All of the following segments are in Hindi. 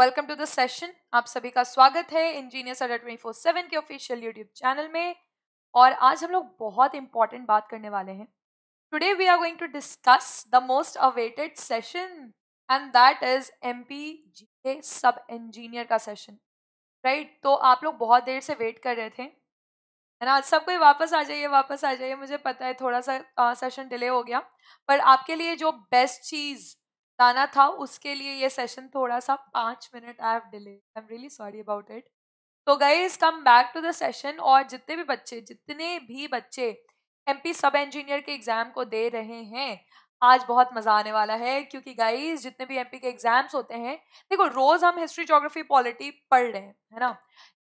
वेलकम टू द सेशन आप सभी का स्वागत है engineers Adda twenty four seven के ऑफिशियल यूट्यूब चैनल में और आज हम लोग बहुत इंपॉर्टेंट बात करने वाले हैं today we are going to discuss the most awaited session and that is M P G K sub engineer का सेशन राइट तो आप लोग बहुत देर से वेट कर रहे थे है ना आज सब कोई वापस आ जाइए वापस आ जाइए मुझे पता है थोड़ा सा सेशन डिले हो गया पर आपके लिए जो बेस्ट चीज़ लाना था उसके लिए ये सेशन थोड़ा सा पाँच minute I have delay I am really sorry about it तो guys come back to the session और जितने भी बच्चे जितने भी बच्चे पी सब इंजीनियर के एग्ज़ाम को दे रहे हैं आज बहुत मज़ा आने वाला है क्योंकि गाइस जितने भी एमपी के एग्ज़ाम्स होते हैं देखो रोज़ हम हिस्ट्री जोग्राफी पॉलिटी पढ़ रहे हैं है ना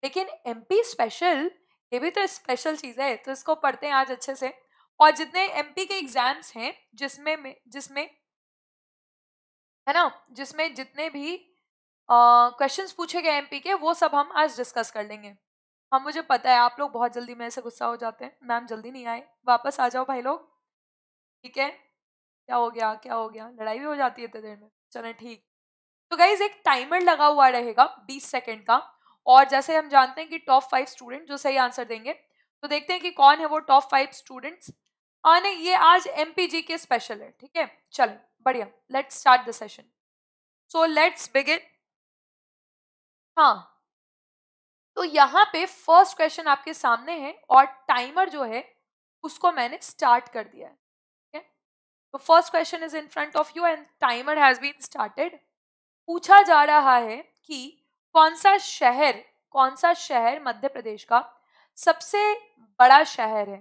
लेकिन एमपी स्पेशल ये भी तो स्पेशल चीज़ है तो इसको पढ़ते हैं आज अच्छे से और जितने एमपी के एग्ज़ाम्स हैं जिसमें जिसमें है ना जिसमें जितने भी क्वेश्चंस पूछे गए एमपी के वो सब हम आज डिस्कस कर लेंगे हम मुझे पता है आप लोग बहुत जल्दी मेरे से गुस्सा हो जाते हैं मैम जल्दी नहीं आए वापस आ जाओ भाई लोग ठीक है क्या हो गया क्या हो गया लड़ाई भी हो जाती है इतने देर में चले ठीक तो गाइज एक टाइमर लगा हुआ रहेगा बीस सेकेंड का और जैसे हम जानते हैं कि टॉप फाइव स्टूडेंट जो सही आंसर देंगे तो देखते हैं कि कौन है वो टॉप फाइव स्टूडेंट्स आने ये आज एम के स्पेशल है ठीक है चलो बढ़िया let's start the session so let's begin हाँ तो यहाँ पे फर्स्ट क्वेश्चन आपके सामने है और टाइमर जो है उसको मैंने स्टार्ट कर दिया है ठीक है तो first question is in front of you and timer has been started पूछा जा रहा है कि कौन सा शहर कौन सा शहर मध्य प्रदेश का सबसे बड़ा शहर है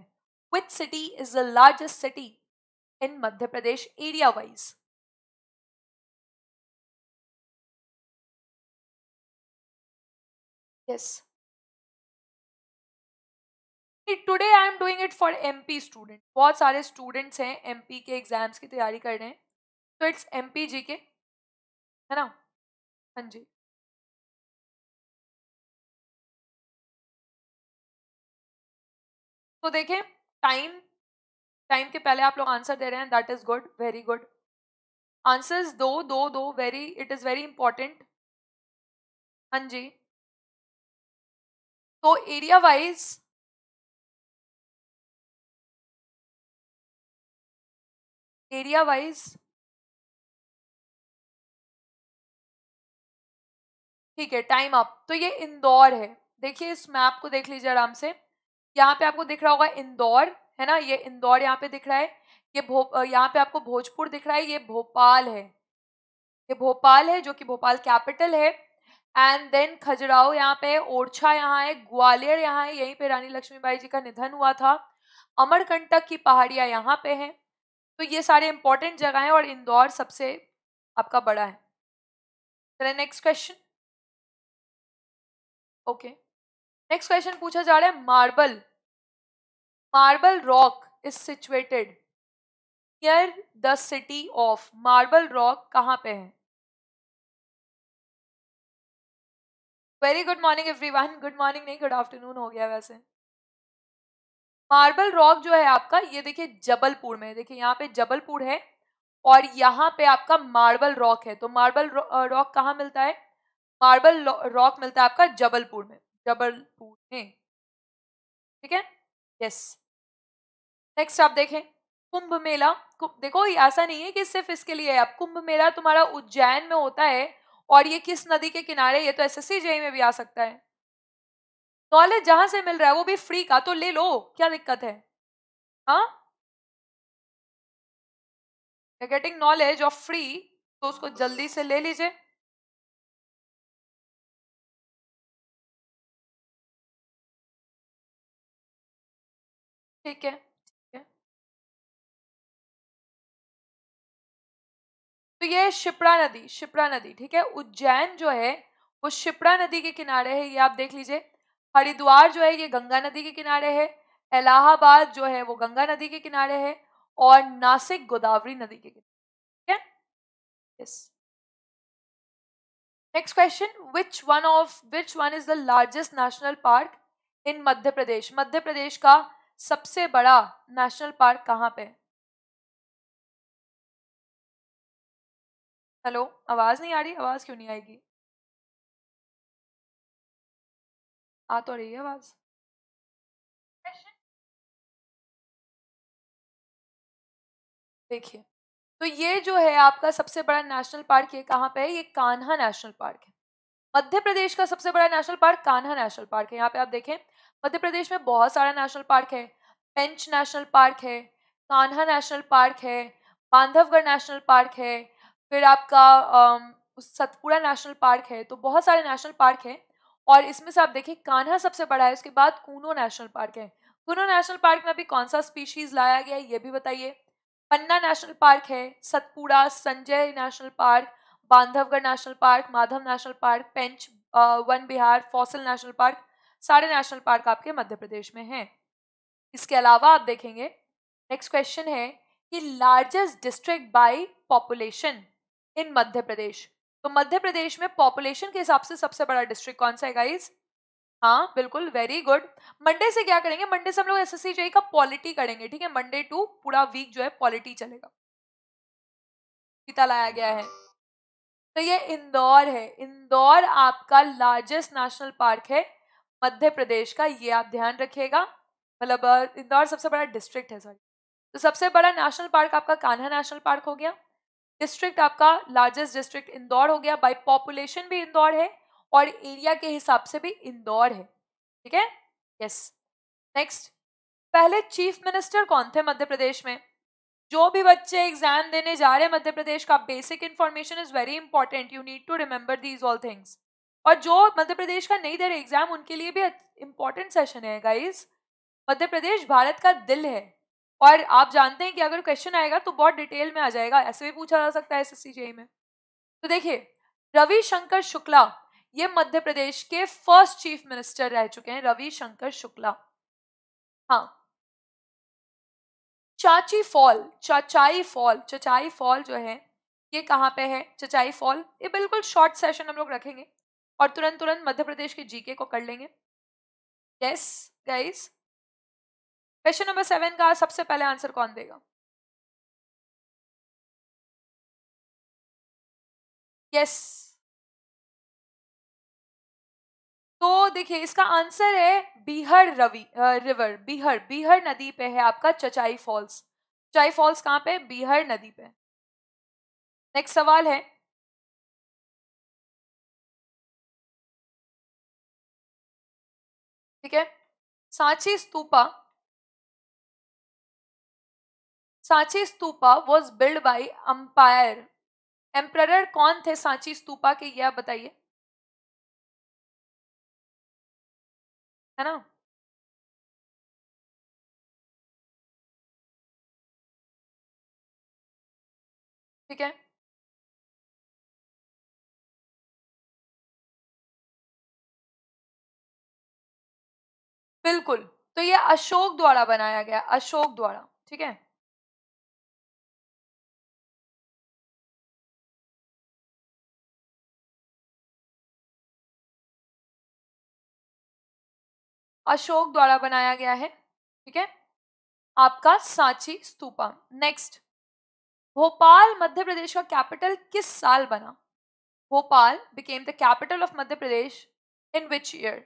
which city is the largest city in Madhya Pradesh area wise. Yes. Today I am doing it for M P student बहुत सारे स्टूडेंट्स हैं एम पी के एग्जाम्स की तैयारी कर रहे हैं तो इट्स एम पी जी के है ना हाँ जी तो देखें टाइम टाइम के पहले आप लोग आंसर दे रहे हैं that is good very good answers दो दो दो very it is very important हाँ जी तो एरिया वाइज एरिया वाइज ठीक है टाइम अप तो ये इंदौर है देखिए इस मैप को देख लीजिए आराम से यहाँ पे आपको दिख रहा होगा इंदौर है ना ये इंदौर यहाँ पे दिख रहा है ये भो यहाँ पे आपको भोजपुर दिख रहा है ये भोपाल है ये भोपाल है जो कि भोपाल कैपिटल है एंड देन खजुराहो यहाँ पे ओरछा यहाँ है ग्वालियर यहाँ है यहीं पे रानी लक्ष्मीबाई जी का निधन हुआ था अमरकंटक की पहाड़ियाँ यहाँ पे हैं तो ये सारे इंपॉर्टेंट जगह हैं और इंदौर सबसे आपका बड़ा है चले next question okay next question पूछा जा रहा है marble marble rock is situated near the city of marble rock कहाँ पे है very good morning one good morning नहीं गुड आफ्टरनून हो गया वैसे मार्बल रॉक जो है आपका ये देखिए जबलपुर में देखिए यहाँ पे जबलपुर है और यहाँ पे आपका मार्बल रॉक है तो मार्बल रॉक कहाँ मिलता है मार्बल रॉक मिलता है आपका जबलपुर में जबलपुर में ठीक है यस नेक्स्ट आप देखें कुंभ मेला देखो ये ऐसा नहीं है कि सिर्फ इसके लिए है आप कुंभ मेला तुम्हारा उज्जैन में होता है और ये किस नदी के किनारे ये तो एस एस में भी आ सकता है नॉलेज जहां से मिल रहा है वो भी फ्री का तो ले लो क्या दिक्कत है गेटिंग नॉलेज ऑफ फ्री तो उसको जल्दी से ले लीजिए ठीक है तो ये शिप्रा नदी शिप्रा नदी ठीक है उज्जैन जो है वो शिप्रा नदी के किनारे है ये आप देख लीजिए हरिद्वार जो है ये गंगा नदी के किनारे है इलाहाबाद जो है वो गंगा नदी के किनारे है और नासिक गोदावरी नदी के किनारे ठीक है yes next question which one of which one is the largest national park in Madhya Pradesh Madhya Pradesh का सबसे बड़ा नेशनल पार्क कहाँ पे हेलो आवाज़ नहीं आ रही आवाज़ क्यों नहीं आएगी आ तो रही है आवाज़ देखिए तो ये जो है आपका सबसे बड़ा नेशनल पार्क ये कहाँ पे है ये कान्हा नेशनल पार्क है मध्य प्रदेश का सबसे बड़ा national park Kanha national park है यहाँ पे आप देखें मध्य प्रदेश में बहुत सारा नेशनल पार्क है पेंच नेशनल पार्क है कान्हा नेशनल पार्क है बांधवगढ़ नेशनल पार्क है फिर आपका सतपुड़ा नेशनल पार्क है तो बहुत सारे नेशनल पार्क हैं और इसमें से आप देखिए कान्हा सबसे बड़ा है उसके बाद कूनो नेशनल पार्क है कूनो नेशनल पार्क में अभी कौन सा स्पीशीज़ लाया गया है ये भी बताइए पन्ना नेशनल पार्क है Satpura Sanjay national park Bandhavgarh national park Madhav national park Pench Van Vihar fossil national park सारे नेशनल पार्क आपके मध्य प्रदेश में हैं इसके अलावा आप देखेंगे नेक्स्ट क्वेश्चन है कि largest district by population in Madhya Pradesh तो मध्य प्रदेश में पॉपुलेशन के हिसाब से सबसे बड़ा डिस्ट्रिक्ट कौन सा है गाइज हाँ बिल्कुल वेरी गुड मंडे से क्या करेंगे मंडे से हम लोग एस एस का पॉलिटी करेंगे ठीक है मंडे टू पूरा वीक जो है पॉलिटी चलेगा लाया गया है तो ये इंदौर है इंदौर आपका लार्जेस्ट नेशनल पार्क है मध्य प्रदेश का ये आप ध्यान रखिएगा मतलब इंदौर सबसे बड़ा डिस्ट्रिक्ट है सॉरी तो सबसे बड़ा नेशनल पार्क आपका कान्हा नेशनल पार्क हो गया डिस्ट्रिक्ट आपका लार्जेस्ट डिस्ट्रिक्ट इंदौर हो गया बाई पॉपुलेशन भी इंदौर है और एरिया के हिसाब से भी इंदौर है ठीक है यस नेक्स्ट पहले चीफ मिनिस्टर कौन थे मध्य प्रदेश में जो भी बच्चे एग्जाम देने जा रहे हैं मध्य प्रदेश का basic information is very important you need to remember these all things और जो मध्य प्रदेश का नहीं दे रहे एग्जाम उनके लिए भी इंपॉर्टेंट सेशन है गाइज मध्य प्रदेश भारत का दिल है और आप जानते हैं कि अगर क्वेश्चन आएगा तो बहुत डिटेल में आ जाएगा ऐसे भी पूछा जा सकता है एस एस में तो देखिए रविशंकर शुक्ला ये मध्य प्रदेश के फर्स्ट चीफ मिनिस्टर रह चुके हैं रविशंकर शुक्ला हाँ चाची fall Chachai fall Chachai fall जो है ये कहाँ पे है चचाई फॉल ये बिल्कुल शॉर्ट सेशन हम लोग रखेंगे और तुरंत तुरंत मध्य प्रदेश के जीके को कर लेंगे yes guys question number seven का सबसे पहले आंसर कौन देगा यस yes. तो देखिए इसका आंसर है बिहर रवि रिवर बिहर बिहर नदी पे है आपका चचाई फॉल्स चचाई फॉल्स कहां पे बिहर नदी पे नेक्स्ट सवाल है ठीक है Sanchi stupa Sanchi stupa was build by empire emperor कौन थे सांची स्तूपा के यह बताइए है ना ठीक है बिल्कुल तो ये अशोक द्वारा बनाया गया अशोक द्वारा ठीक है अशोक द्वारा बनाया गया है ठीक है आपका सांची स्तूपा नेक्स्ट भोपाल मध्य प्रदेश का कैपिटल किस साल बना Bhopal became the capital of Madhya Pradesh in which year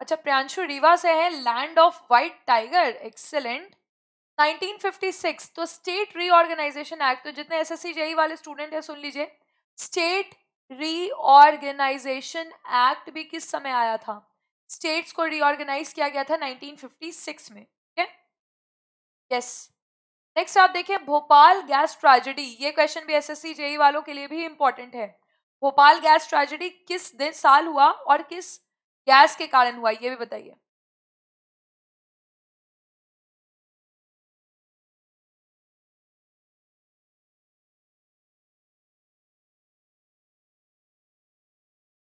अच्छा प्रियांशु रीवा से है land of white tiger excellent 1956 तो स्टेट रीऑर्गेनाइजेशन एक्ट तो जितने एस एस e वाले स्टूडेंट हैं सुन लीजिए स्टेट रीऑर्गेनाइजेशन एक्ट भी किस समय आया था स्टेट्स को रीऑर्गेनाइज किया गया था 1956 में ठीक है यस नेक्स्ट आप देखें भोपाल गैस ट्रेजेडी ये क्वेश्चन भी एस एस e वालों के लिए भी इंपॉर्टेंट है भोपाल गैस ट्रेजेडी किस दिन साल हुआ और किस गैस के कारण हुआ ये भी बताइए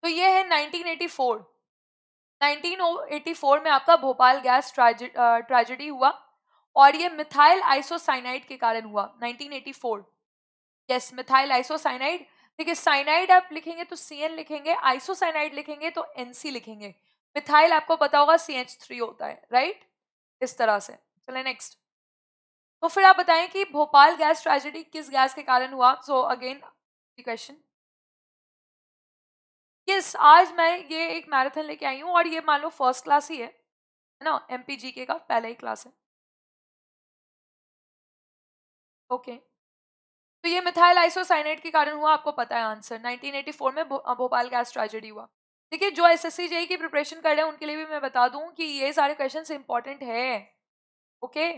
तो ये है 1984 1984 में आपका भोपाल गैस ट्रेजेडी हुआ और ये मिथाइल आइसोसाइनाइड के कारण हुआ 1984 यस मिथाइल आइसोसाइनाइड देखिए साइनाइड आप लिखेंगे तो सी एन लिखेंगे आइसोसाइनाइड लिखेंगे तो एन लिखेंगे मिथाइल आपको पता होगा सी थ्री होता है राइट इस तरह से चले नेक्स्ट तो फिर आप बताएं कि भोपाल गैस ट्रेजेडी किस गैस के कारण हुआ सो अगेन क्वेश्चन यस आज मैं ये एक मैराथन लेके आई हूँ और ये मान लो फर्स्ट क्लास ही है है ना एम पी जी के का पहला ही क्लास है ओके तो ये मिथाइल आइसोसाइनेट के कारण हुआ आपको पता है आंसर 1984 में भोपाल गैस ट्रेजेडी हुआ देखिए जो एस एस जेई की प्रिपरेशन कर रहे हैं उनके लिए भी मैं बता दूं कि ये सारे क्वेश्चन इंपॉर्टेंट है ओके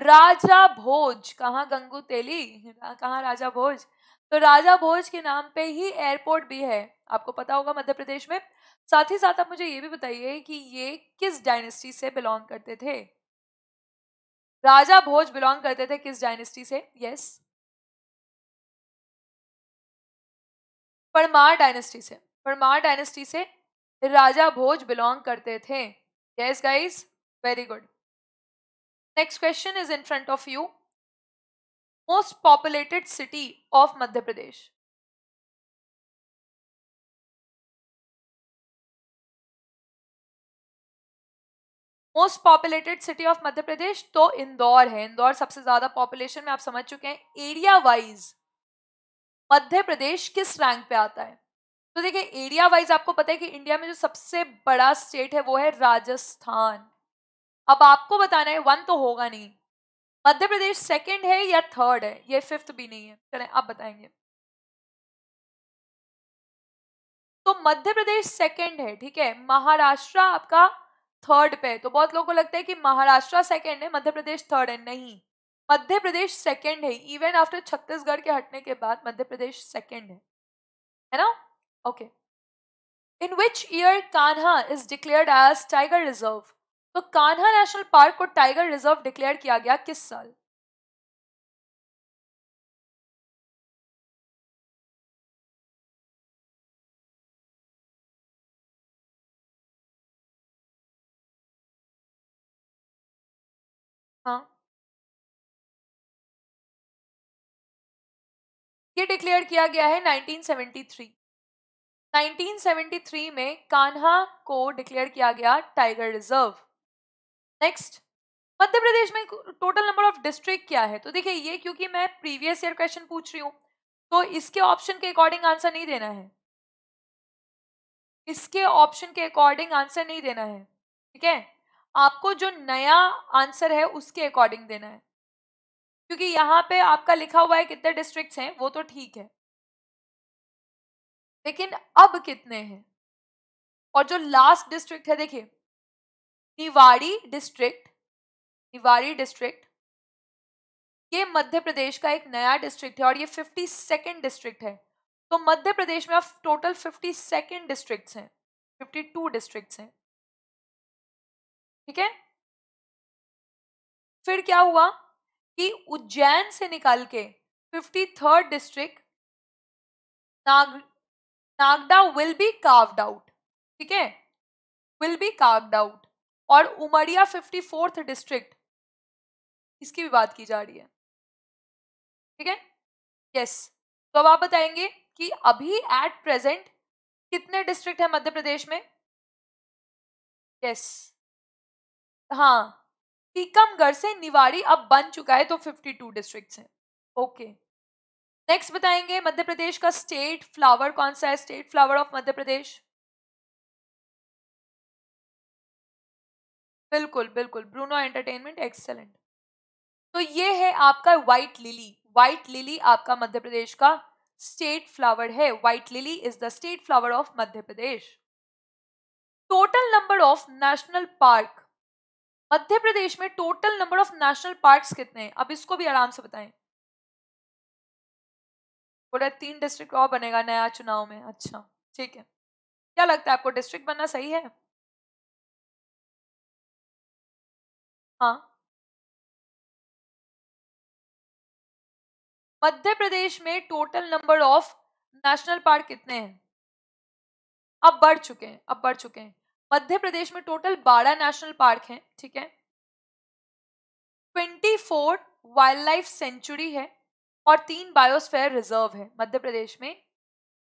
राजा भोज कहाँ गंगू तेली कहाँ राजा भोज तो राजा भोज के नाम पे ही एयरपोर्ट भी है आपको पता होगा मध्य प्रदेश में साथ ही साथ आप मुझे ये भी बताइए कि ये किस डायनेस्टी से बिलोंग करते थे राजा भोज बिलोंग करते थे किस डायनेस्टी से यस परमार डायनेस्टी से परमार डायनेस्टी से राजा भोज बिलोंग करते थे yes guys very good next question is in front of you most populated city of Madhya Pradesh? Most populated city of Madhya Pradesh तो इंदौर है इंदौर सबसे ज्यादा पॉपुलेशन में आप समझ चुके हैं एरिया वाइज मध्य प्रदेश किस रैंक पे आता है तो देखिए एरिया वाइज आपको पता है कि इंडिया में जो सबसे बड़ा स्टेट है वो है राजस्थान अब आपको बताना है वन तो होगा नहीं मध्य प्रदेश सेकंड है या थर्ड है ये फिफ्थ भी नहीं है चले आप बताएंगे तो मध्य प्रदेश सेकंड है ठीक है महाराष्ट्र आपका थर्ड पे तो बहुत लोगों को लगता है कि महाराष्ट्र सेकंड है मध्य प्रदेश थर्ड है नहीं मध्य प्रदेश सेकंड है इवन आफ्टर छत्तीसगढ़ के हटने के बाद मध्य प्रदेश सेकंड है है ना okay in which year Kanha is declared as tiger reserve तो कान्हा नेशनल पार्क को टाइगर रिजर्व डिक्लेयर किया गया किस साल हाँ ये डिक्लेयर किया गया है 1973 1973 में कान्हा को डिक्लेयर किया गया tiger reserve next Madhya Pradesh में टोटल नंबर ऑफ डिस्ट्रिक्ट क्या है तो देखिए ये क्योंकि मैं प्रीवियस ईयर क्वेश्चन पूछ रही हूँ तो इसके ऑप्शन के अकॉर्डिंग आंसर नहीं देना है इसके ऑप्शन के अकॉर्डिंग आंसर नहीं देना है ठीक है आपको जो नया आंसर है उसके अकॉर्डिंग देना है क्योंकि यहाँ पे आपका लिखा हुआ है कितने डिस्ट्रिक्ट्स हैं वो तो ठीक है लेकिन अब कितने हैं और जो लास्ट डिस्ट्रिक्ट है देखिए निवाड़ी डिस्ट्रिक्ट निवाड़ी डिस्ट्रिक्ट ये मध्य प्रदेश का एक नया डिस्ट्रिक्ट है और ये फिफ्टी सेकेंड डिस्ट्रिक्ट है तो मध्य प्रदेश में अब टोटल फिफ्टी सेकेंड डिस्ट्रिक्ट हैं फिफ्टी टू डिस्ट्रिक्ट हैं ठीक है फिर क्या हुआ कि उज्जैन से निकाल के fifty third district Nag Nagda will be carved out ठीक है विल बी कार्व्ड आउट और उमरिया फिफ्टी फोर्थ डिस्ट्रिक्ट इसकी भी बात की जा रही है ठीक है यस तो अब आप बताएंगे कि अभी एट प्रेजेंट कितने डिस्ट्रिक्ट है मध्य प्रदेश में यस हाँ टीकमगढ़ से निवाड़ी अब बन चुका है तो टू डिस्ट्रिक्ट हैं ओके नेक्स्ट बताएंगे मध्य प्रदेश का स्टेट फ्लावर कौन सा है state flower of Madhya Pradesh बिल्कुल बिल्कुल ब्रूनो एंटरटेनमेंट एक्सेलेंट तो ये है आपका व्हाइट लिली व्हाइट लिली आपका मध्य प्रदेश का स्टेट फ्लावर है white lily is the state flower of Madhya Pradesh total number of national park Madhya Pradesh में total number of national parks कितने हैं अब इसको भी आराम से बताएं बोला तीन डिस्ट्रिक्ट और बनेगा नया चुनाव में अच्छा ठीक है क्या लगता है आपको डिस्ट्रिक्ट बनना सही है हाँ मध्य प्रदेश में total number of national park कितने हैं अब बढ़ चुके हैं अब बढ़ चुके हैं मध्य प्रदेश में टोटल बारह नेशनल पार्क हैं ठीक है twenty four wild life sanctuary है और तीन बायोस्फेयर रिजर्व है मध्य प्रदेश में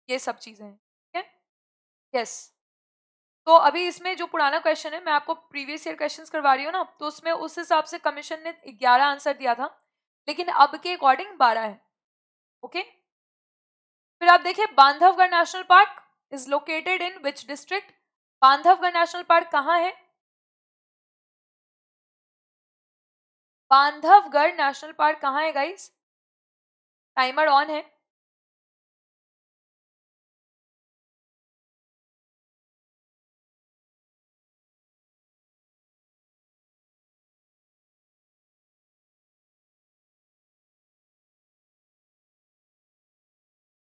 ये सब चीज़ें हैं ठीक है यस तो अभी इसमें जो पुराना क्वेश्चन है मैं आपको प्रीवियस ईयर क्वेश्चंस करवा रही हूँ ना तो उसमें उस हिसाब से कमीशन ने ग्यारह आंसर दिया था लेकिन अब के अकॉर्डिंग बारह है ओके फिर आप देखिए Bandhavgarh national park is located in which district Bandhavgarh national park कहाँ है बांधवगढ़ नेशनल पार्क कहाँ है गाइस टाइमर ऑन है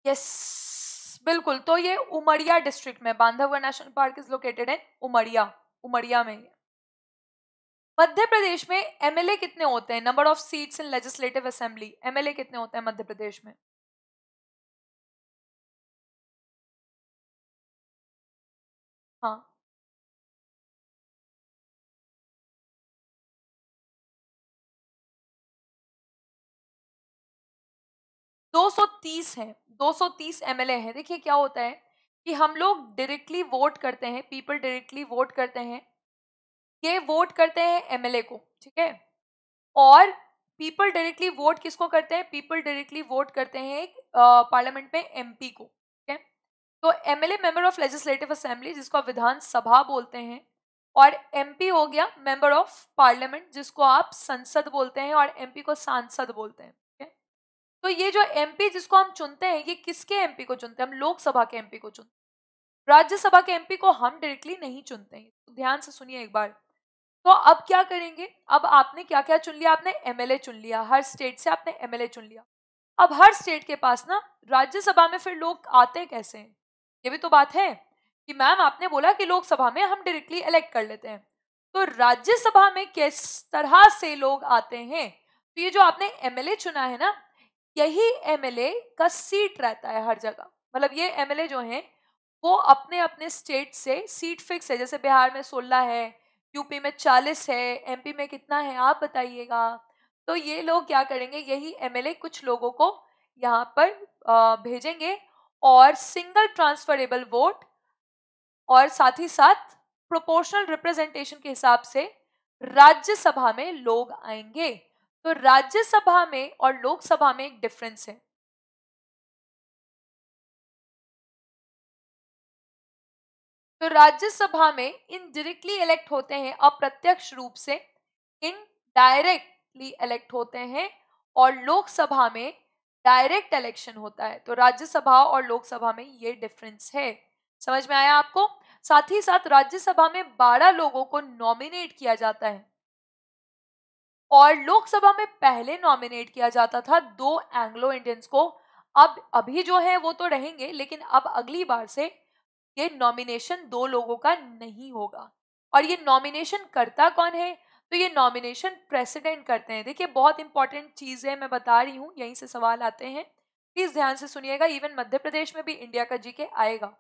यस बिल्कुल तो ये उमरिया डिस्ट्रिक्ट में Bandhavgarh national park is located in Umaria Umaria में मध्य प्रदेश में एमएलए कितने होते हैं number of seats in legislative assembly MLA कितने होते हैं मध्य प्रदेश में हाँ दो सौ तीस है 230 एमएलए हैं देखिए क्या होता है कि हम लोग डायरेक्टली वोट करते हैं पीपल डायरेक्टली वोट करते हैं ये वोट करते हैं एमएलए को ठीक है और पीपल डायरेक्टली वोट किसको करते हैं पीपल डायरेक्टली वोट करते हैं पार्लियामेंट में एमपी को ठीक है तो MLA member of legislative assembly जिसको आप विधानसभा बोलते हैं और एमपी हो गया मेंबर ऑफ पार्लियामेंट जिसको आप संसद बोलते हैं और एमपी को सांसद बोलते हैं तो ये जो एमपी जिसको हम चुनते हैं ये किसके एमपी को चुनते हैं हम लोकसभा के एमपी को चुनते हैं राज्यसभा के एमपी को हम डायरेक्टली नहीं चुनते हैं तो ध्यान से सुनिए एक बार तो अब क्या करेंगे अब आपने क्या क्या चुन लिया आपने एमएलए चुन लिया हर स्टेट से आपने एमएलए चुन लिया अब हर स्टेट के पास ना राज्यसभा में फिर लोग आते कैसे हैं ये भी तो बात है कि मैम आपने बोला कि लोकसभा में हम डायरेक्टली इलेक्ट कर लेते हैं तो राज्यसभा में किस तरह से लोग आते हैं तो ये जो आपने एमएलए चुना है ना यही एमएलए का सीट रहता है हर जगह मतलब ये एमएलए जो हैं वो अपने अपने स्टेट से सीट फिक्स है जैसे बिहार में सोलह है यूपी में चालीस है एमपी में कितना है आप बताइएगा तो ये लोग क्या करेंगे यही एमएलए कुछ लोगों को यहाँ पर भेजेंगे और सिंगल ट्रांसफरेबल वोट और साथ ही साथ प्रोपोर्शनल रिप्रेजेंटेशन के हिसाब से राज्यसभा में लोग आएंगे तो राज्यसभा में और लोकसभा में एक डिफरेंस है तो राज्यसभा में इनडायरेक्टली इलेक्ट होते हैं अप्रत्यक्ष रूप से इनडायरेक्टली इलेक्ट होते हैं और लोकसभा में डायरेक्ट इलेक्शन होता है तो राज्यसभा और लोकसभा में ये डिफरेंस है समझ में आया आपको साथ ही साथ राज्यसभा में बारह लोगों को नॉमिनेट किया जाता है और लोकसभा में पहले नॉमिनेट किया जाता था दो एंग्लो इंडियंस को अब अभी जो है वो तो रहेंगे लेकिन अब अगली बार से ये नॉमिनेशन दो लोगों का नहीं होगा और ये नॉमिनेशन करता कौन है तो ये नॉमिनेशन प्रेसिडेंट करते हैं देखिए बहुत इंपॉर्टेंट चीज़ है मैं बता रही हूँ यहीं से सवाल आते हैं प्लीज़ ध्यान से सुनिएगा इवन मध्य प्रदेश में भी इंडिया का जी के आएगा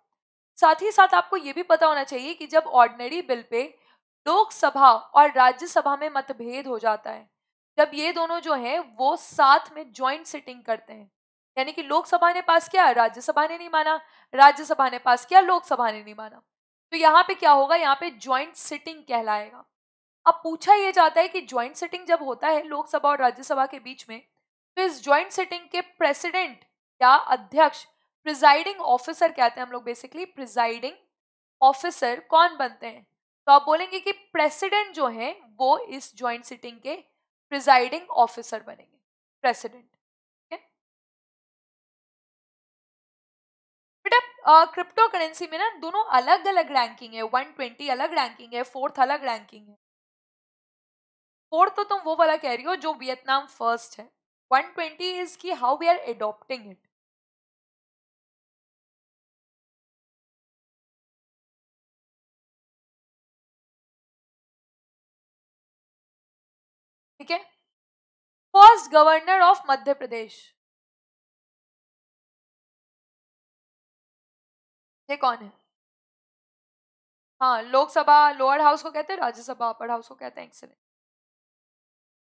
साथ ही साथ आपको ये भी पता होना चाहिए कि जब ऑर्डनरी बिल पे लोकसभा और राज्यसभा में मतभेद हो जाता है जब ये दोनों जो हैं वो साथ में ज्वाइंट सिटिंग करते हैं यानी कि लोकसभा ने पास किया राज्यसभा ने नहीं माना राज्यसभा ने पास किया लोकसभा ने नहीं माना तो यहाँ पे क्या होगा यहाँ पे ज्वाइंट सिटिंग कहलाएगा अब पूछा यह जाता है कि ज्वाइंट सिटिंग जब होता है लोकसभा और राज्यसभा के बीच में तो इस ज्वाइंट सिटिंग के प्रेसिडेंट या अध्यक्ष प्रिजाइडिंग ऑफिसर कहते हैं हम लोग बेसिकली प्रिजाइडिंग ऑफिसर कौन बनते हैं तो आप बोलेंगे कि प्रेसिडेंट जो है वो इस ज्वाइंट सिटिंग के प्रिजाइडिंग ऑफिसर बनेंगे प्रेसिडेंट बेटा क्रिप्टो करेंसी में ना दोनों अलग अलग रैंकिंग है वन ट्वेंटी अलग रैंकिंग है फोर्थ अलग रैंकिंग है फोर्थ तो तुम वो वाला कह रही हो जो वियतनाम फर्स्ट है वन ट्वेंटी इज की how we are adopting it first governor of Madhya Pradesh ये कौन है हाँ लोकसभा लोअर हाउस को कहते हैं राज्यसभा अपर हाउस को कहते हैं एक्सलेंट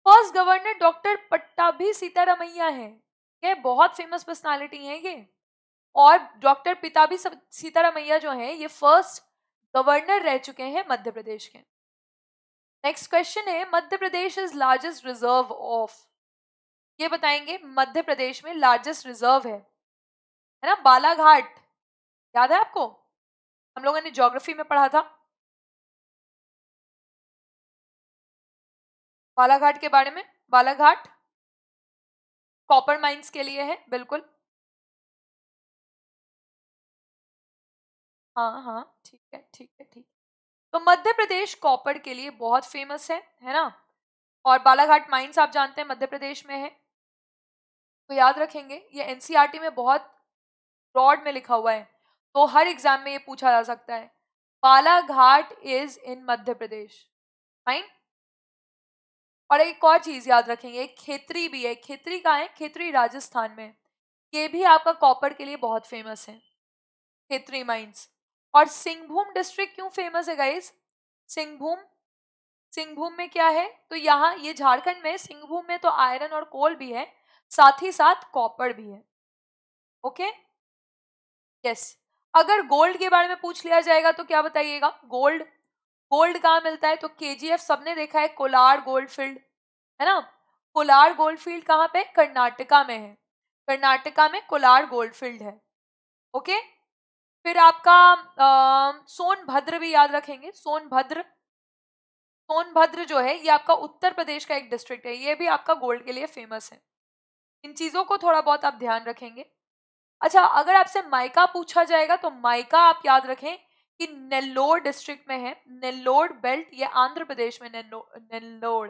फर्स्ट गवर्नर डॉक्टर पट्टा भी सीतारमैया है ये बहुत फेमस पर्सनालिटी है ये और डॉक्टर पिताभी सीतारामैया जो हैं ये फर्स्ट गवर्नर रह चुके हैं मध्य प्रदेश के नेक्स्ट क्वेश्चन है Madhya Pradesh is largest reserve of ये बताएंगे मध्य प्रदेश में लार्जेस्ट रिजर्व है है ना बालाघाट याद है आपको हम लोगों ने ज्योग्राफी में पढ़ा था बालाघाट के बारे में बालाघाट कॉपर माइंस के लिए है बिल्कुल हाँ हाँ ठीक है ठीक है ठीक तो मध्य प्रदेश कॉपर के लिए बहुत फेमस है है ना और बालाघाट माइंस आप जानते हैं मध्य प्रदेश में है तो याद रखेंगे ये एन e में बहुत ब्रॉड में लिखा हुआ है तो हर एग्जाम में ये पूछा जा सकता है Balaghat is in Madhya Pradesh fine और एक और चीज याद रखेंगे खेतरी भी है खेतरी कहाँ है खेतरी राजस्थान में ये भी आपका कॉपर के लिए बहुत फेमस है खेतरी माइंस और सिंहभूम डिस्ट्रिक्ट क्यों फेमस है गाइज सिंहभूम सिंहभूम में क्या है तो यहाँ ये झारखंड में सिंहभूम में तो आयरन और कोल भी है साथ ही साथ कॉपर भी है ओके okay? Yes yes. अगर गोल्ड के बारे में पूछ लिया जाएगा तो क्या बताइएगा गोल्ड गोल्ड कहाँ मिलता है तो के जी एफ सबने देखा है कोलार गोल्ड फील्ड है ना कोलार गोल्ड फील्ड कहाँ पे कर्नाटका में है कर्नाटका में कोलार गोल्ड फील्ड है ओके फिर आपका सोनभद्र भी याद रखेंगे सोनभद्र सोनभद्र जो है ये आपका उत्तर प्रदेश का एक डिस्ट्रिक्ट है ये भी आपका गोल्ड के लिए फेमस है इन चीज़ों को थोड़ा बहुत आप ध्यान रखेंगे अच्छा अगर आपसे माइका पूछा जाएगा तो माइका आप याद रखें कि नेल्लोर डिस्ट्रिक्ट में है नेल्लोर बेल्ट ये आंध्र प्रदेश में नेल्लोर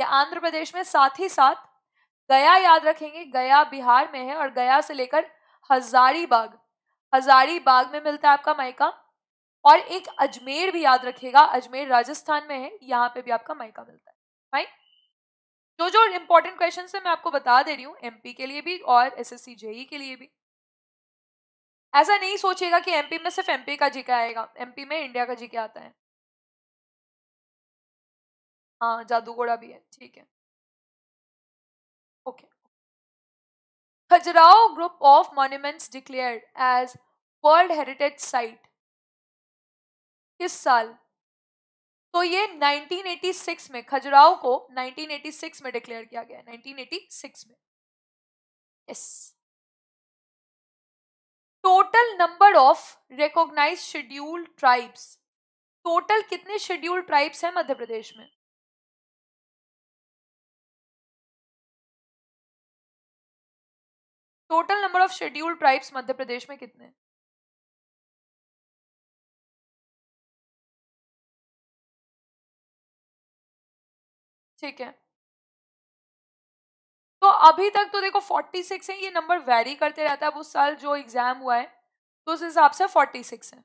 ये आंध्र प्रदेश में साथ ही साथ गया याद रखेंगे गया बिहार में है और गया से लेकर हजारीबाग हजारीबाग में मिलता है आपका माइका और एक अजमेर भी याद रखेगा अजमेर राजस्थान में है यहाँ पे भी आपका माइका मिलता है राइट तो जो जो इंपॉर्टेंट क्वेश्चन है मैं आपको बता दे रही हूँ एमपी के लिए भी और एस जेई e के लिए भी ऐसा नहीं सोचिएगा कि एमपी में सिर्फ एमपी का जीके आएगा एमपी में इंडिया का जीके आता है हाँ जादूगोड़ा भी है ठीक है okay Khajuraho group of monuments declared as world heritage site किस साल तो ये 1986 में खजुराहो को 1986 में डिक्लेयर किया गया 1986 में yes total number of recognise scheduled tribes टोटल कितने शेड्यूल्ड ट्राइब्स हैं मध्य प्रदेश में total number of scheduled tribes Madhya Pradesh में कितने ठीक है तो अभी तक तो देखो 46 है ये नंबर वेरी करते रहता है अब उस साल जो एग्जाम हुआ है तो उस हिसाब से 46 है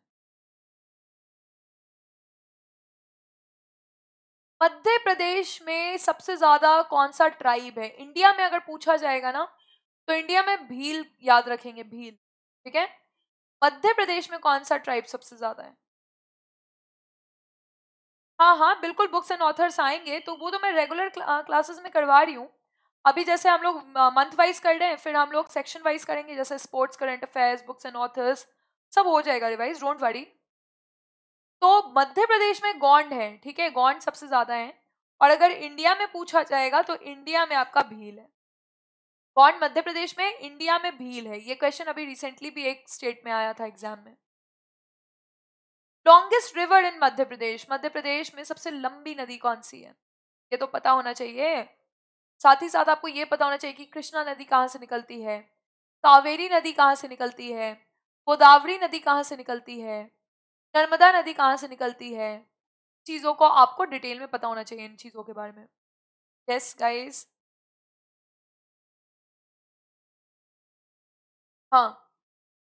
मध्य प्रदेश में सबसे ज्यादा कौन सा ट्राइब है इंडिया में अगर पूछा जाएगा ना तो इंडिया में भील याद रखेंगे भील ठीक है मध्य प्रदेश में कौन सा ट्राइब सबसे ज्यादा है हाँ हाँ बिल्कुल बुक्स एंड ऑथर्स आएंगे तो वो तो मैं रेगुलर क्लासेस में करवा रही हूँ अभी जैसे हम लोग मंथ वाइज कर रहे हैं फिर हम लोग सेक्शन वाइज करेंगे जैसे sports current affairs books and authors सब हो जाएगा रिवाइज डोंट वरी तो मध्य प्रदेश में गौंड है ठीक है गौंड सबसे ज़्यादा है और अगर इंडिया में पूछा जाएगा तो इंडिया में आपका भील है गौंड मध्य प्रदेश में इंडिया में भील है ये क्वेश्चन अभी रिसेंटली भी एक स्टेट में आया था एग्जाम में longest river in Madhya Pradesh Madhya Pradesh में सबसे लंबी नदी कौन सी है ये तो पता होना चाहिए साथ ही साथ आपको ये पता होना चाहिए कि कृष्णा नदी कहाँ से निकलती है कावेरी नदी कहाँ से निकलती है गोदावरी नदी कहाँ से निकलती है नर्मदा नदी कहाँ से निकलती है चीज़ों को आपको डिटेल में पता होना चाहिए इन चीज़ों के बारे में यस गाइस हाँ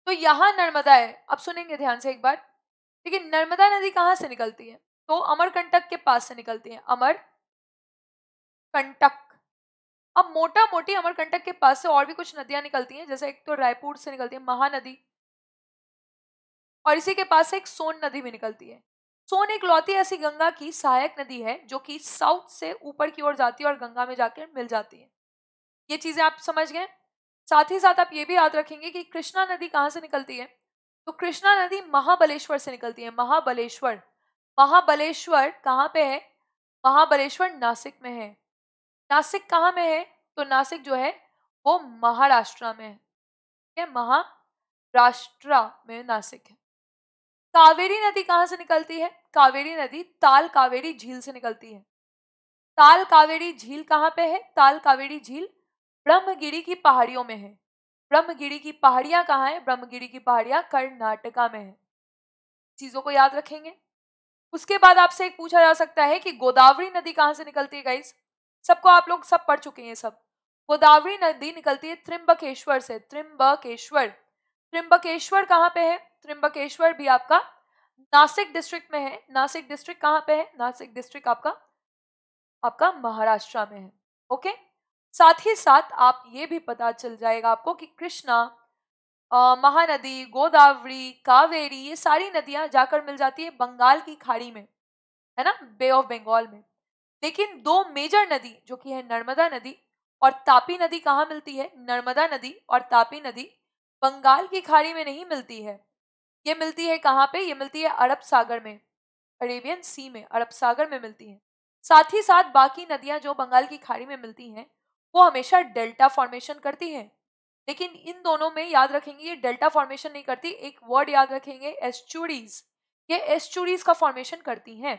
तो यहाँ नर्मदा है अब सुनेंगे ध्यान से एक बार लेकिन नर्मदा नदी कहाँ से निकलती है तो अमरकंटक के पास से निकलती है अमर कंटक अब मोटा मोटी अमरकंटक के पास से और भी कुछ नदियां निकलती हैं जैसे एक तो रायपुर से निकलती है महानदी और इसी के पास से एक सोन नदी भी निकलती है सोन एक लौती ऐसी गंगा की सहायक नदी है जो कि साउथ से ऊपर की ओर जाती है और गंगा में जाकर मिल जाती है ये चीजें आप समझ गए साथ ही साथ आप ये भी याद रखेंगे कि कृष्णा नदी कहाँ से निकलती है तो कृष्णा नदी महाबलेश्वर से निकलती है महाबलेश्वर महाबलेश्वर कहाँ पे है महाबलेश्वर नासिक में है नासिक कहाँ में है तो नासिक जो है वो महाराष्ट्र में है ठीक है महाराष्ट्र में नासिक है कावेरी नदी कहाँ से निकलती है कावेरी नदी ताल कावेरी झील से निकलती है ताल कावेरी झील कहाँ पे है ताल कावेरी झील ब्रह्मगिरी की पहाड़ियों में है ब्रह्मगिरी की पहाड़ियां कहाँ हैं ब्रह्मगिरी की पहाड़ियां कर्नाटका में है चीज़ों को याद रखेंगे उसके बाद आपसे एक पूछा जा सकता है कि गोदावरी नदी कहाँ से निकलती है गाइस सबको आप लोग सब पढ़ चुके हैं सब गोदावरी नदी निकलती है त्रिम्बकेश्वर से त्रिम्बकेश्वर त्रिम्बकेश्वर कहाँ पे है त्रिम्बकेश्वर भी आपका नासिक डिस्ट्रिक्ट में है नासिक डिस्ट्रिक्ट कहाँ पे है नासिक डिस्ट्रिक्ट आपका आपका महाराष्ट्र में है ओके साथ ही साथ आप ये भी पता चल जाएगा आपको कि कृष्णा महानदी गोदावरी कावेरी ये सारी नदियां जाकर मिल जाती है बंगाल की खाड़ी में है ना बे ऑफ बंगाल में लेकिन दो मेजर नदी जो कि है नर्मदा नदी और तापी नदी कहाँ मिलती है नर्मदा नदी और तापी नदी बंगाल की खाड़ी में नहीं मिलती है ये मिलती है कहाँ पे ये मिलती है अरब सागर में अरेबियन सी में अरब सागर में मिलती है साथ ही साथ बाकी नदियाँ जो बंगाल की खाड़ी में मिलती हैं वो हमेशा डेल्टा फॉर्मेशन करती है लेकिन इन दोनों में याद रखेंगे ये डेल्टा फॉर्मेशन नहीं करती एक वर्ड याद रखेंगे एस्चुरीज ये एस्चुरीज का फॉर्मेशन करती हैं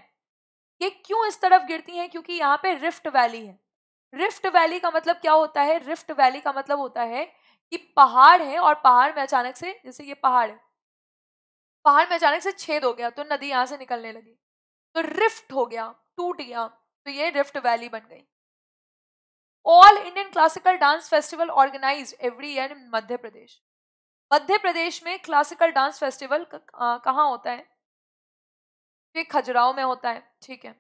ये क्यों इस तरफ गिरती हैं क्योंकि यहाँ पे रिफ्ट वैली है रिफ्ट वैली का मतलब क्या होता है रिफ्ट वैली का मतलब होता है कि पहाड़ है और पहाड़ में अचानक से जैसे ये पहाड़ है पहाड़ में अचानक से छेद हो गया तो नदी यहाँ से निकलने लगी तो रिफ्ट हो गया टूट गया तो ये रिफ्ट वैली बन गई all Indian classical dance festival organise every year in Madhya Pradesh Madhya Pradesh में क्लासिकल डांस फेस्टिवल कहाँ होता है ये में होता है ठीक है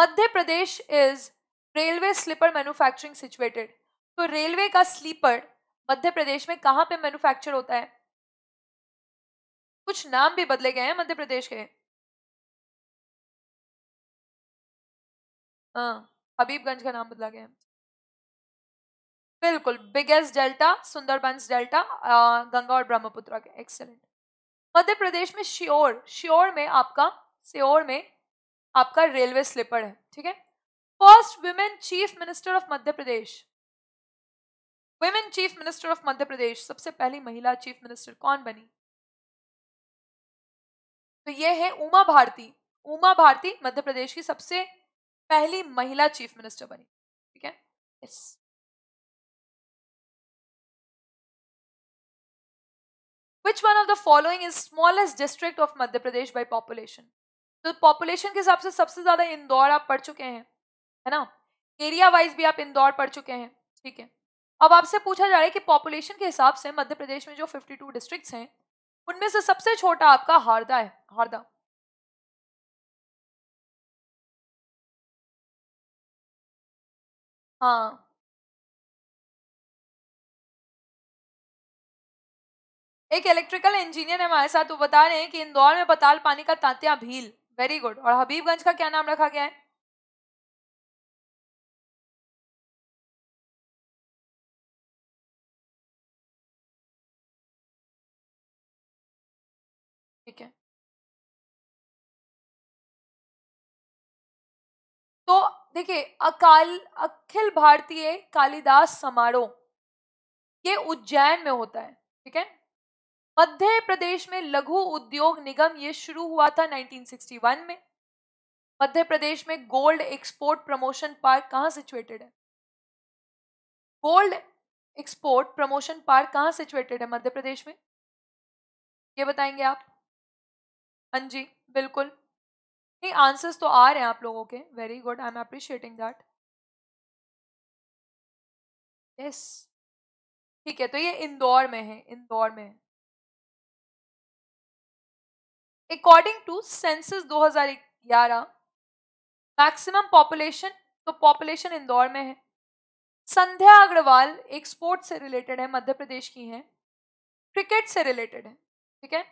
Madhya Pradesh is railway sleeper manufacturing situated तो रेलवे का स्लीपर मध्य प्रदेश में कहाँ पे मैन्युफैक्चर होता है कुछ नाम भी बदले गए हैं मध्य प्रदेश के हबीबगंज का नाम बदला गया है बिल्कुल biggest delta Sundarbans delta Ganga और ब्रह्मपुत्र के एक्सेलेंट मध्य प्रदेश में श्योर श्योर में आपका श्योर में आपका रेलवे स्लिपर है ठीक है first women chief minister of Madhya Pradesh women chief minister of Madhya Pradesh सबसे पहली महिला चीफ मिनिस्टर कौन बनी तो ये है उमा भारती उमा भारती मध्य प्रदेश की सबसे पहली महिला चीफ मिनिस्टर बनी ठीक है which one of the following is smallest district of Madhya Pradesh by population तो पॉपुलेशन के हिसाब से सबसे ज़्यादा इंदौर आप पढ़ चुके हैं है ना एरिया वाइज भी आप इंदौर पढ़ चुके हैं ठीक है अब आपसे पूछा जा रहा है कि पॉपुलेशन के हिसाब से मध्य प्रदेश में जो 52 डिस्ट्रिक्ट्स हैं उनमें से सबसे छोटा आपका हारदा है हारदा हाँ एक इलेक्ट्रिकल इंजीनियर है हमारे साथ वो बता रहे हैं कि इंदौर में पताल पानी का तांत्या भील वेरी गुड और हबीबगंज का क्या नाम रखा गया है ठीक है तो देखिए अकाल अखिल भारतीय कालिदास समारोह ये उज्जैन में होता है ठीक है मध्य प्रदेश में लघु उद्योग निगम ये शुरू हुआ था 1961 में मध्य प्रदेश में गोल्ड एक्सपोर्ट प्रमोशन पार्क कहाँ सिचुएटेड है गोल्ड एक्सपोर्ट प्रमोशन पार्क कहाँ सिचुएटेड है मध्य प्रदेश में ये बताएंगे आप हाँ जी बिल्कुल नहीं आंसर्स तो आ रहे हैं आप लोगों के very good I am appreciating that yes ठीक है तो ये इंदौर में है इंदौर में है अकॉर्डिंग टू हजार 2011 मैक्सिमम पॉपुलेशन तो पॉपुलेशन इंदौर में है संध्या अग्रवाल एक स्पोर्ट्स से रिलेटेड है मध्य प्रदेश की है क्रिकेट से रिलेटेड है ठीक है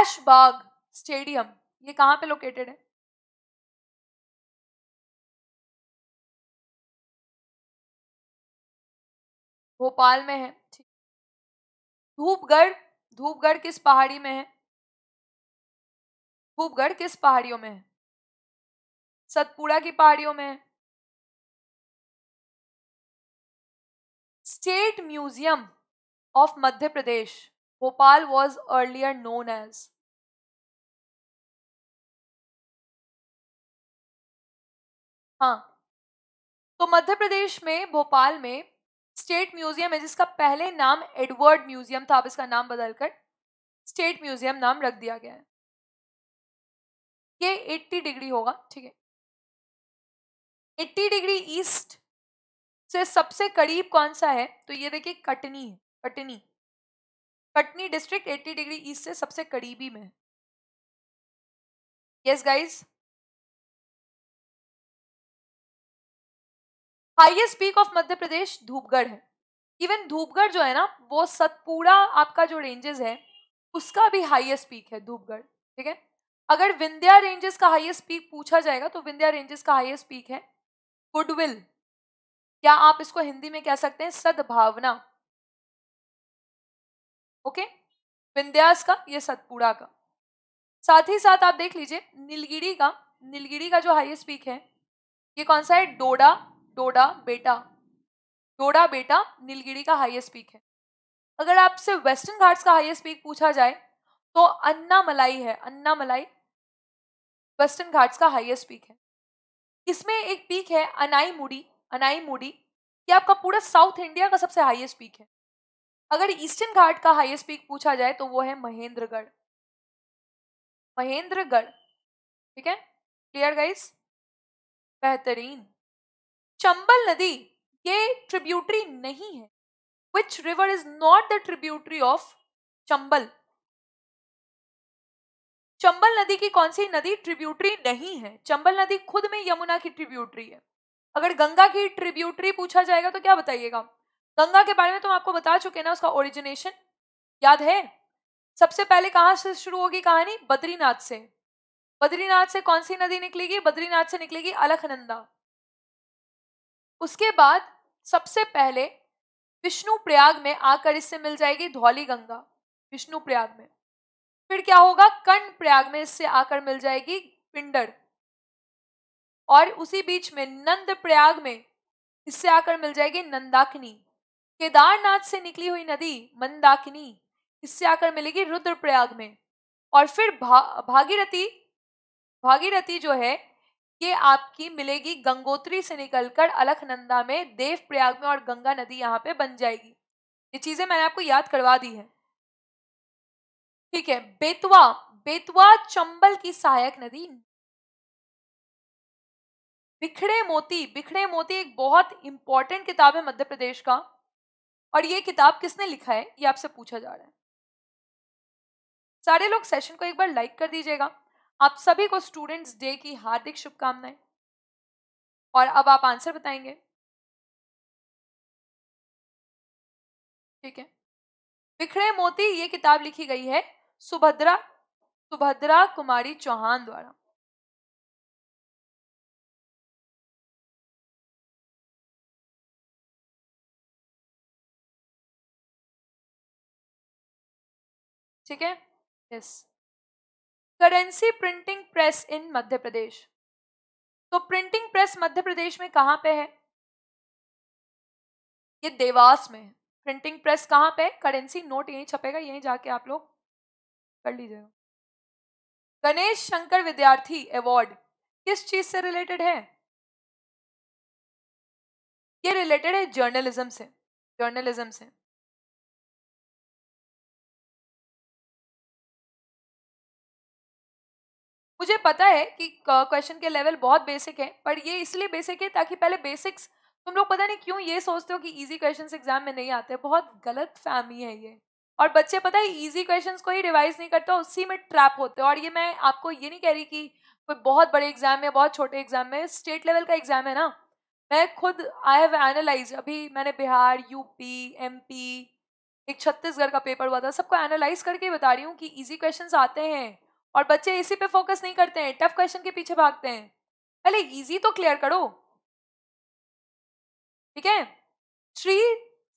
ऐश बाग स्टेडियम ये कहाँ पे लोकेटेड है भोपाल में है ठीक धूपगढ़ धूपगढ़ किस पहाड़ी में है धूपगढ़ किस पहाड़ियों में है सतपुड़ा की पहाड़ियों में है state museum of Madhya Pradesh Bhopal was earlier known as हाँ तो मध्य प्रदेश में भोपाल में स्टेट म्यूजियम है जिसका पहले नाम एडवर्ड म्यूजियम था अब इसका नाम बदलकर स्टेट म्यूजियम नाम रख दिया गया है ये 80 डिग्री होगा ठीक है 80 डिग्री ईस्ट से सबसे करीब कौन सा है तो ये देखिए कटनी है Katni Katni district 80 degree east से सबसे करीबी में है yes guys highest peak of Madhya Pradesh Dhupgarh है इवन धूपगढ़ जो है ना वो सतपुड़ा आपका जो रेंजेस है उसका भी हाईएस्ट पीक है धूपगढ़ ठीक है अगर विंध्या रेंजेस का हाईएस्ट पीक पूछा जाएगा तो विंध्या रेंजेस का हाईएस्ट पीक है गुडविल क्या आप इसको हिंदी में कह सकते हैं सद्भावना ओके विंध्यास का ये सतपुड़ा का साथ ही साथ आप देख लीजिए नीलगिरी का नीलगिरी का जो हाईएस्ट पीक है ये कौन सा है डोडा डोडा बेटा डोडा बेटा नीलगिरी का हाईएस्ट पीक है अगर आपसे वेस्टर्न घाट्स का हाईएस्ट पीक पूछा जाए तो अन्ना मलाई है अन्ना मलाई वेस्टर्न घाट्स का हाईएस्ट पीक है इसमें एक पीक है अनाई मुड़ी अनाई मुड़ी ये आपका पूरा साउथ इंडिया का सबसे हाईएस्ट पीक है अगर ईस्टर्न घाट का हाईएस्ट पीक पूछा जाए तो वो है महेंद्रगढ़ महेंद्रगढ़ ठीक है क्लियर गाइस बेहतरीन चंबल नदी ये ट्रिब्यूटरी नहीं है which river is not the tributary of Chambal Chambal नदी की कौन सी नदी ट्रिब्यूटरी नहीं है चंबल नदी खुद में यमुना की ट्रिब्यूटरी है अगर गंगा की ट्रिब्यूटरी पूछा जाएगा तो क्या बताइएगा गंगा के बारे में तो आपको बता चुके ना उसका ओरिजिनेशन याद है सबसे पहले कहाँ से शुरू होगी कहानी बद्रीनाथ से बद्रीनाथ से कौन सी नदी निकलेगी बद्रीनाथ से निकलेगी अलखनंदा उसके बाद सबसे पहले विष्णु प्रयाग में आकर इससे मिल जाएगी धौली गंगा विष्णु प्रयाग में फिर क्या होगा कर्ण प्रयाग में इससे आकर मिल जाएगी पिंडर और उसी बीच में नंद प्रयाग में इससे आकर मिल जाएगी नंदाकिनी केदारनाथ से निकली हुई नदी मंदाकिनी इससे आकर मिलेगी रुद्रप्रयाग में और फिर भा, भागीरथी भागीरथी जो है ये आपकी मिलेगी गंगोत्री से निकलकर अलखनंदा में देवप्रयाग में और गंगा नदी यहाँ पे बन जाएगी ये चीजें मैंने आपको याद करवा दी है ठीक है बेतवा बेतवा चंबल की सहायक नदी बिखड़े मोती बिखड़े मोती एक बहुत इंपॉर्टेंट किताब है मध्य प्रदेश का और ये किताब किसने लिखा है ये आपसे पूछा जा रहा है सारे लोग सेशन को एक बार लाइक कर दीजिएगा आप सभी को स्टूडेंट्स डे की हार्दिक शुभकामनाएं और अब आप आंसर बताएंगे ठीक है बिखरे मोती ये किताब लिखी गई है सुभद्रा सुभद्रा कुमारी चौहान द्वारा ठीक है yes currency printing press in Madhya Pradesh तो प्रिंटिंग प्रेस मध्य प्रदेश में कहां पे है ये देवास में है प्रिंटिंग प्रेस कहां पे करेंसी नोट यहीं छपेगा यहीं जाके आप लोग कर लीजिएगा गणेश शंकर विद्यार्थी अवार्ड किस चीज से रिलेटेड है ये रिलेटेड है जर्नलिज्म से जर्नलिज्म से मुझे पता है कि क्वेश्चन के लेवल बहुत बेसिक है पर ये इसलिए बेसिक है ताकि पहले बेसिक्स तुम लोग पता नहीं क्यों ये सोचते हो कि इजी क्वेश्चन एग्जाम में नहीं आते बहुत गलत फहमी है ये और बच्चे पता है इजी क्वेश्चंस को ही रिवाइज नहीं करते उसी में ट्रैप होते हैं और ये मैं आपको ये नहीं कह रही कि कोई बहुत बड़े एग्जाम है बहुत छोटे एग्जाम है स्टेट लेवल का एग्जाम है ना मैं खुद आई हैव एनालाइज अभी मैंने बिहार यूपी एम एक छत्तीसगढ़ का पेपर हुआ था सबको एनालाइज करके बता रही हूँ कि ईजी क्वेश्चन आते हैं और बच्चे इसी पे फोकस नहीं करते हैं टफ क्वेश्चन के पीछे भागते हैं पहले इजी तो क्लियर करो ठीक है Shri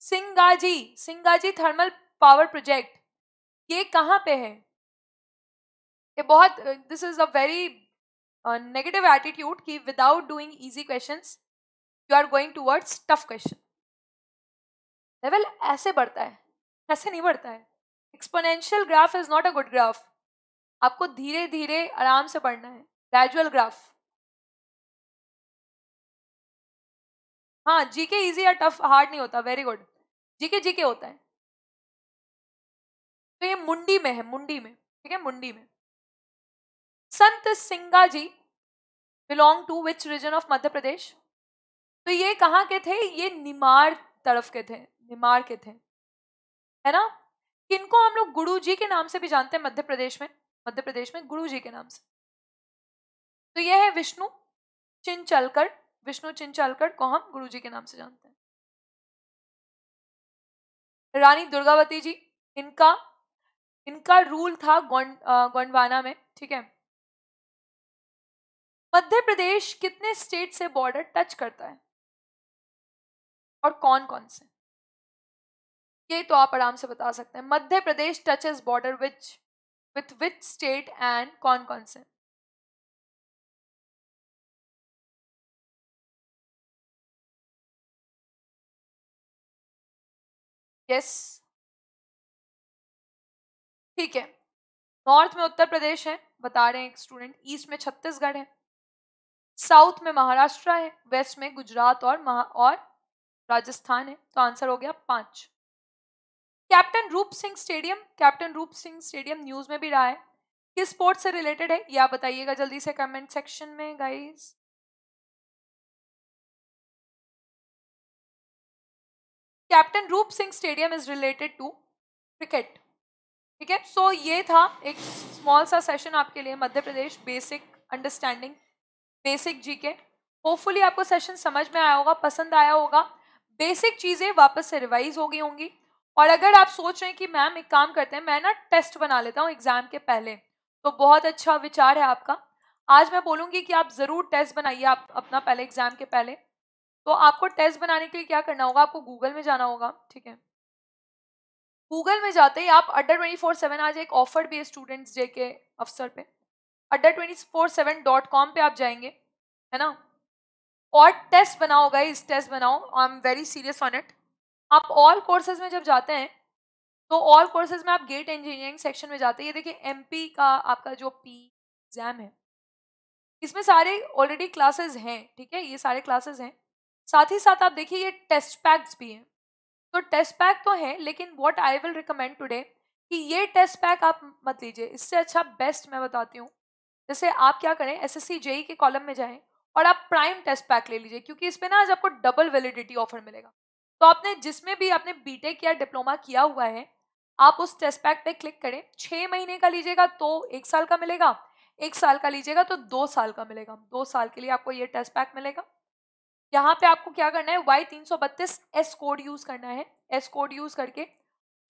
Singaji Singaji thermal power project ये कहाँ पे है ये बहुत this is a very negative attitude कि without doing easy question you are going towards tough question level ऐसे बढ़ता है ऐसे नहीं बढ़ता है exponential graph is not a good graph आपको धीरे धीरे आराम से पढ़ना है ग्रेजुअल ग्राफ हाँ जीके इजी या टफ हार्ड नहीं होता वेरी गुड जीके जीके होता है तो ये मुंडी में है मुंडी में ठीक है मुंडी में संत Singa ji belong to which region of Madhya Pradesh तो ये कहाँ के थे ये निमार तरफ के थे निमार के थे है ना किनको हम लोग गुरु जी के नाम से भी जानते हैं मध्य प्रदेश में मध्य प्रदेश में गुरु जी के नाम से तो यह है विष्णु चिंचलकर विष्णु चिंचलकर को हम गुरु जी के नाम से जानते हैं रानी दुर्गावती जी इनका इनका रूल था गोंडवाना में ठीक है मध्य प्रदेश कितने स्टेट से बॉर्डर टच करता है और कौन कौन से ये तो आप आराम से बता सकते हैं Madhya Pradesh touches border which with which state and कौन कौन से यस yes. ठीक है नॉर्थ में उत्तर प्रदेश है बता रहे हैं एक स्टूडेंट ईस्ट में छत्तीसगढ़ है साउथ में महाराष्ट्र है वेस्ट में गुजरात और महा और राजस्थान है तो आंसर हो गया पांच captain Roop Singh stadium captain Roop Singh stadium news में भी रहा है किस स्पोर्ट से रिलेटेड है यह आप बताइएगा जल्दी से कमेंट सेक्शन में guys captain Roop Singh stadium is related to cricket ठीक है सो ये था एक स्मॉल सा सेशन आपके लिए Madhya Pradesh basic understanding basic G K hopefully आपको सेशन समझ में आया होगा पसंद आया होगा बेसिक चीज़ें वापस से रिवाइज हो गई होंगी और अगर आप सोच रहे हैं कि मैम एक काम करते हैं मैं ना टेस्ट बना लेता हूँ एग्ज़ाम के पहले तो बहुत अच्छा विचार है आपका आज मैं बोलूँगी कि आप ज़रूर टेस्ट बनाइए आप अपना पहले एग्ज़ाम के पहले तो आपको टेस्ट बनाने के लिए क्या करना होगा आपको गूगल में जाना होगा ठीक है गूगल में जाते ही आप अड्डा ट्वेंटी फोर सेवन आज एक ऑफर भी है स्टूडेंट्स डे के अवसर पे Adda twenty four seven dot com पर आप जाएंगे है ना और टेस्ट बनाओ गाइस टेस्ट बनाओ I am very serious on it आप ऑल कोर्सेज में जब जाते हैं तो ऑल कोर्सेज में आप गेट इंजीनियरिंग सेक्शन में जाते हैं ये देखिए एमपी का आपका जो पी एग्ज़ाम है इसमें सारे ऑलरेडी क्लासेस हैं ठीक है ये सारे क्लासेस हैं साथ ही साथ आप देखिए ये टेस्ट पैक्स भी हैं तो टेस्ट पैक तो हैं लेकिन what I will recommend today कि ये टेस्ट पैक आप मत लीजिए इससे अच्छा बेस्ट मैं बताती हूँ जैसे आप क्या करें एस एस जेई के कॉलम में जाएं और आप प्राइम टेस्ट पैक ले लीजिए क्योंकि इस पर ना आज आपको डबल वैलिडिटी ऑफर मिलेगा तो आपने जिसमें भी आपने बीटेक या डिप्लोमा किया हुआ है आप उस टेस्ट पैक पे क्लिक करें छः महीने का लीजिएगा तो एक साल का मिलेगा एक साल का लीजिएगा तो दो साल का मिलेगा दो साल के लिए आपको ये टेस्ट पैक मिलेगा यहाँ पे आपको क्या करना है वाई तीन सौ बत्तीस एस कोड यूज़ करना है एस कोड यूज़ करके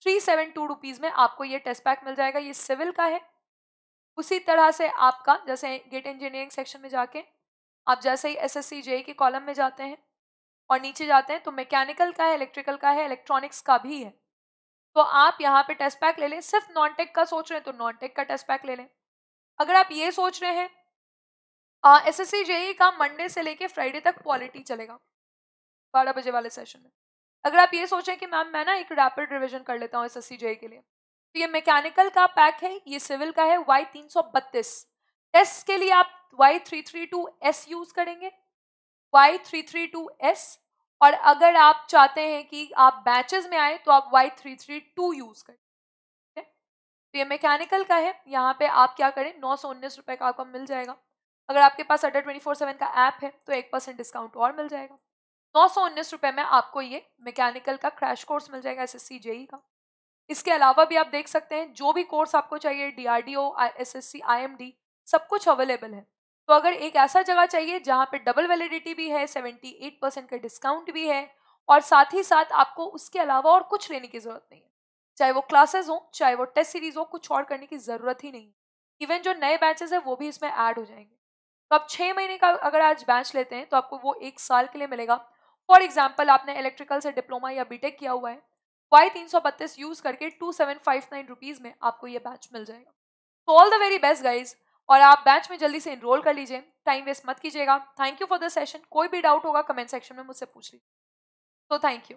थ्री सेवन टू रुपीज़ में आपको ये टेस्ट पैक मिल जाएगा ये सिविल का है उसी तरह से आपका जैसे गेट इंजीनियरिंग सेक्शन में जाके आप जैसे ही एस एस सी जे के कॉलम में जाते हैं और नीचे जाते हैं तो मैकेनिकल का है इलेक्ट्रिकल का है इलेक्ट्रॉनिक्स का भी है तो आप यहाँ पे टेस्ट पैक ले लें सिर्फ नॉन टेक का सोच रहे हैं तो नॉन टेक का टेस्ट पैक ले लें अगर आप ये सोच रहे हैं एस एस सी का मंडे से लेके फ्राइडे तक पॉलिटी चलेगा बारह बजे वाले सेशन में अगर आप ये सोचें कि मैम मैं ना एक रैपिड रिविजन कर लेता हूँ एस एस के लिए तो ये मैकेनिकल का पैक है ये सिविल का है वाई तीन सौ बत्तीस टेस्ट के लिए आप Y three three two S use करेंगे Y three three two S और अगर आप चाहते हैं कि आप बैचेस में आए तो आप Y three three two use करें ठीक है तो ये मैकेनिकल का है यहाँ पे आप क्या करें नौ सौ उन्नीस रुपये का आपको मिल जाएगा अगर आपके पास अटर ट्वेंटी फोर सेवन का ऐप है तो एक परसेंट डिस्काउंट और मिल जाएगा नौ सौ उन्नीस रुपये में आपको ये मैकेनिकल का क्रैश कोर्स मिल जाएगा एस एस सी जेई का इसके अलावा भी आप देख सकते हैं जो भी कोर्स आपको चाहिए D R D O S S C I M D सब कुछ अवेलेबल है तो अगर एक ऐसा जगह चाहिए जहाँ पे डबल वैलिडिटी भी है सेवेंटी एट परसेंट का डिस्काउंट भी है और साथ ही साथ आपको उसके अलावा और कुछ लेने की ज़रूरत नहीं है चाहे वो क्लासेस हो चाहे वो टेस्ट सीरीज़ हो कुछ और करने की ज़रूरत ही नहीं इवन जो नए बैचेस हैं वो भी इसमें ऐड हो जाएंगे तो आप छः महीने का अगर आज बैच लेते हैं तो आपको वो एक साल के लिए मिलेगा फॉर एग्जाम्पल आपने इलेक्ट्रिकल से डिप्लोमा या बी किया हुआ है वाई तीन सौ बत्तीस यूज़ करके two seven five nine rupees में आपको ये बैच मिल जाएगा तो all the very best guys और आप बैच में जल्दी से इनरोल कर लीजिए टाइम वेस्ट मत कीजिएगा thank you for the session कोई भी डाउट होगा कमेंट सेक्शन में मुझसे पूछ लीजिए तो थैंक यू